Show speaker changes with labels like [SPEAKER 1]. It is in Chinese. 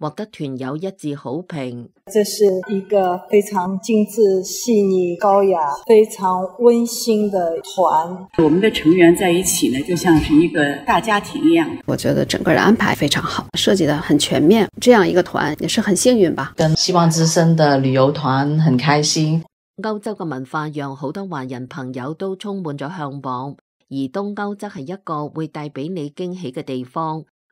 [SPEAKER 1] 获得团友一致好评。这是一个非常精致、细腻、高雅、非常温馨的团。我们的成员在一起呢，就像是一个大家庭一样。我觉得整个人安排非常好，设计得很全面。这样一个团也是很幸运吧。跟希望之森的旅游团很开心。欧洲嘅文化让好多华人朋友都充满咗向往，而东欧则系一个会带俾你惊喜嘅地方。